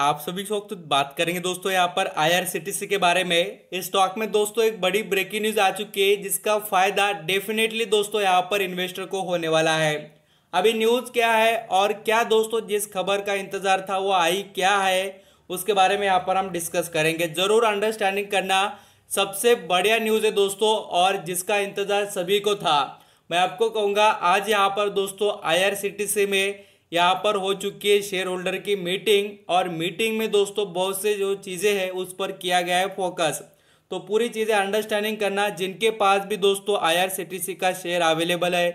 आप सभी शोक तो बात करेंगे दोस्तों यहाँ पर आईआरसीटीसी के बारे में इस स्टॉक में दोस्तों एक बड़ी ब्रेकिंग न्यूज आ चुकी है जिसका फायदा डेफिनेटली दोस्तों यहाँ पर इन्वेस्टर को होने वाला है अभी न्यूज क्या है और क्या दोस्तों जिस खबर का इंतजार था वो आई क्या है उसके बारे में यहाँ पर हम डिस्कस करेंगे जरूर अंडरस्टैंडिंग करना सबसे बढ़िया न्यूज है दोस्तों और जिसका इंतजार सभी को था मैं आपको कहूंगा आज यहाँ पर दोस्तों आई में यहाँ पर हो चुकी है शेयर होल्डर की मीटिंग और मीटिंग में दोस्तों बहुत से जो चीज़ें हैं उस पर किया गया है फोकस तो पूरी चीज़ें अंडरस्टैंडिंग करना जिनके पास भी दोस्तों आई का शेयर अवेलेबल है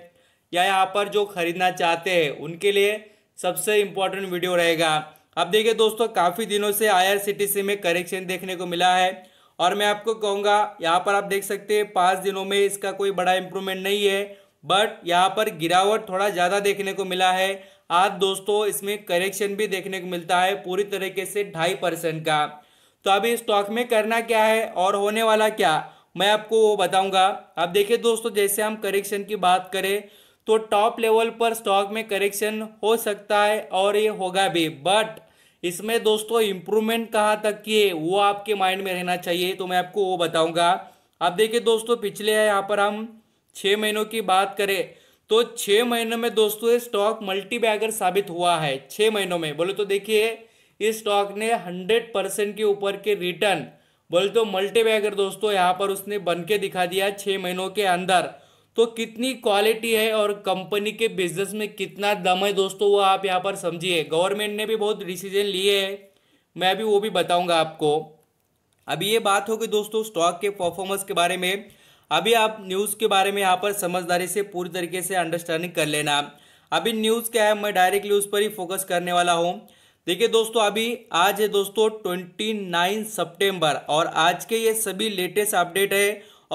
या यहाँ पर जो खरीदना चाहते हैं उनके लिए सबसे इम्पोर्टेंट वीडियो रहेगा अब देखिए दोस्तों काफ़ी दिनों से आई में करेक्शन देखने को मिला है और मैं आपको कहूँगा यहाँ पर आप देख सकते हैं पाँच दिनों में इसका कोई बड़ा इम्प्रूवमेंट नहीं है बट यहाँ पर गिरावट थोड़ा ज़्यादा देखने को मिला है आज दोस्तों इसमें करेक्शन भी देखने को मिलता है पूरी तरीके से ढाई परसेंट का तो अभी स्टॉक में करना क्या है और होने वाला क्या मैं आपको वो बताऊंगा अब देखिए दोस्तों जैसे हम करेक्शन की बात करें तो टॉप लेवल पर स्टॉक में करेक्शन हो सकता है और ये होगा भी बट इसमें दोस्तों इम्प्रूवमेंट कहाँ तक की है वो आपके माइंड में रहना चाहिए तो मैं आपको वो बताऊंगा अब देखिए दोस्तों पिछले यहाँ पर हम छः महीनों की बात करें तो छह महीनों में दोस्तों ये स्टॉक मल्टी बैगर साबित हुआ है छह महीनों में बोले तो देखिए इस स्टॉक ने हंड्रेड परसेंट के ऊपर के रिटर्न बोले तो मल्टीबैगर दोस्तों यहाँ पर उसने बन के दिखा दिया छह महीनों के अंदर तो कितनी क्वालिटी है और कंपनी के बिजनेस में कितना दम है दोस्तों वो आप यहाँ पर समझिए गवर्नमेंट ने भी बहुत डिसीजन लिए है मैं भी वो भी बताऊंगा आपको अभी ये बात होगी दोस्तों स्टॉक के परफॉर्मेंस के बारे में अभी आप न्यूज़ के बारे में यहाँ पर समझदारी से पूरी तरीके से अंडरस्टैंडिंग कर लेना अभी न्यूज़ क्या है मैं डायरेक्टली उस पर ही फोकस करने वाला हूँ देखिए दोस्तों अभी आज है दोस्तों ट्वेंटी नाइन सप्टेम्बर और आज के ये सभी लेटेस्ट अपडेट है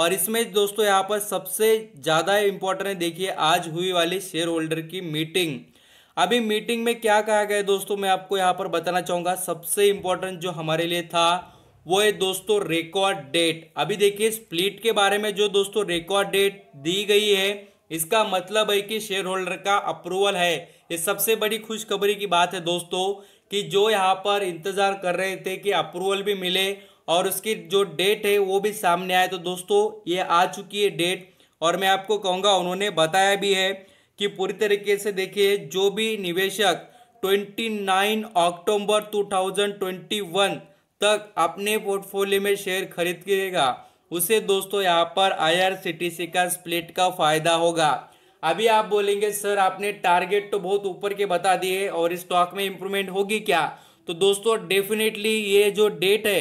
और इसमें दोस्तों यहाँ पर सबसे ज़्यादा इम्पोर्टेंट है देखिए आज हुई वाली शेयर होल्डर की मीटिंग अभी मीटिंग में क्या कहा गया दोस्तों मैं आपको यहाँ पर बताना चाहूँगा सबसे इम्पोर्टेंट जो हमारे लिए था वो है दोस्तों रिकॉर्ड डेट अभी देखिए स्प्लिट के बारे में जो दोस्तों रिकॉर्ड डेट दी गई है इसका मतलब है कि शेयर होल्डर का अप्रूवल है ये सबसे बड़ी खुशखबरी की बात है दोस्तों कि जो यहाँ पर इंतज़ार कर रहे थे कि अप्रूवल भी मिले और उसकी जो डेट है वो भी सामने आए तो दोस्तों ये आ चुकी है डेट और मैं आपको कहूँगा उन्होंने बताया भी है कि पूरी तरीके से देखिए जो भी निवेशक 29 अक्टूबर 2021 तक अपने पोर्टफोलियो में शेयर करेगा उसे दोस्तों यहाँ पर आई का स्प्लिट का फायदा होगा अभी आप बोलेंगे सर आपने टारगेट तो बहुत ऊपर के बता दिए और स्टॉक में इंप्रूवमेंट होगी क्या तो दोस्तों डेफिनेटली ये जो डेट है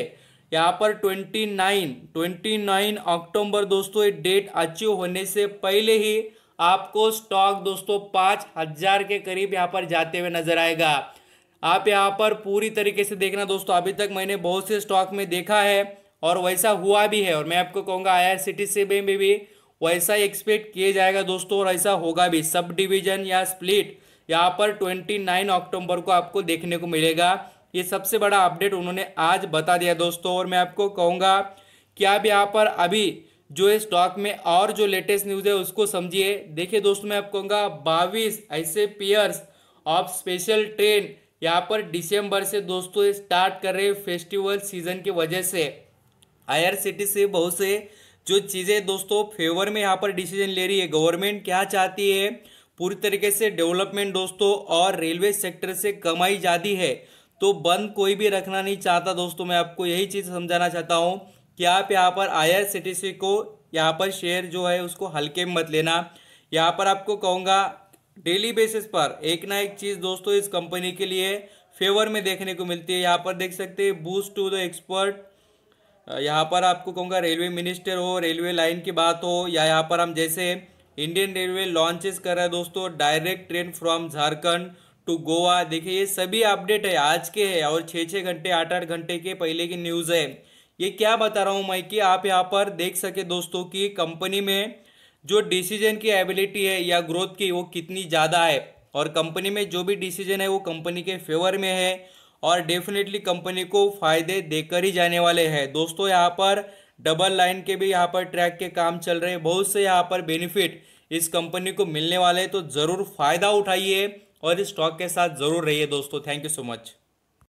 यहाँ पर 29 29 अक्टूबर दोस्तों ये डेट अचीव होने से पहले ही आपको स्टॉक दोस्तों पाँच हजार के करीब यहाँ पर जाते हुए नजर आएगा आप यहाँ पर पूरी तरीके से देखना दोस्तों अभी तक मैंने बहुत से स्टॉक में देखा है और वैसा हुआ भी है और मैं आपको कहूँगा आई आर में भी, भी वैसा एक्सपेक्ट किया जाएगा दोस्तों और ऐसा होगा भी सब डिविजन या स्प्लिट यहाँ पर 29 अक्टूबर को आपको देखने को मिलेगा ये सबसे बड़ा अपडेट उन्होंने आज बता दिया दोस्तों और मैं आपको कहूँगा कि आप यहाँ पर अभी जो है स्टॉक में और जो लेटेस्ट न्यूज़ है उसको समझिए देखिए दोस्तों मैं आपको कहूँगा बाईस ऐसे पेयर्स ऑफ स्पेशल ट्रेन यहाँ पर दिसंबर से दोस्तों स्टार्ट कर रहे फेस्टिवल सीजन की वजह से आयर सिटी से बहुत से जो चीज़ें दोस्तों फेवर में यहाँ पर डिसीजन ले रही है गवर्नमेंट क्या चाहती है पूरी तरीके से डेवलपमेंट दोस्तों और रेलवे सेक्टर से कमाई ज़्यादा है तो बंद कोई भी रखना नहीं चाहता दोस्तों मैं आपको यही चीज़ समझाना चाहता हूँ कि आप यहाँ पर आई को यहाँ पर शेयर जो है उसको हल्के मत लेना यहाँ पर आपको कहूँगा डेली बेसिस पर एक ना एक चीज़ दोस्तों इस कंपनी के लिए फेवर में देखने को मिलती है यहाँ पर देख सकते हैं बूस्ट टू द एक्सपर्ट यहाँ पर आपको कहूँगा रेलवे मिनिस्टर हो रेलवे लाइन की बात हो या यहाँ पर हम जैसे इंडियन रेलवे लॉन्चेस कर रहे हैं दोस्तों direct train from Jharkhand to Goa देखिए ये सभी अपडेट है आज के है और छः छः घंटे आठ आठ घंटे के पहले की न्यूज़ है ये क्या बता रहा हूँ मैं कि आप यहाँ पर देख सके दोस्तों की कंपनी में जो डिसीजन की एबिलिटी है या ग्रोथ की वो कितनी ज़्यादा है और कंपनी में जो भी डिसीजन है वो कंपनी के फेवर में है और डेफिनेटली कंपनी को फायदे देकर ही जाने वाले हैं दोस्तों यहाँ पर डबल लाइन के भी यहाँ पर ट्रैक के काम चल रहे हैं बहुत से यहाँ पर बेनिफिट इस कंपनी को मिलने वाले हैं तो ज़रूर फायदा उठाइए और इस स्टॉक के साथ ज़रूर रहिए दोस्तों थैंक यू सो मच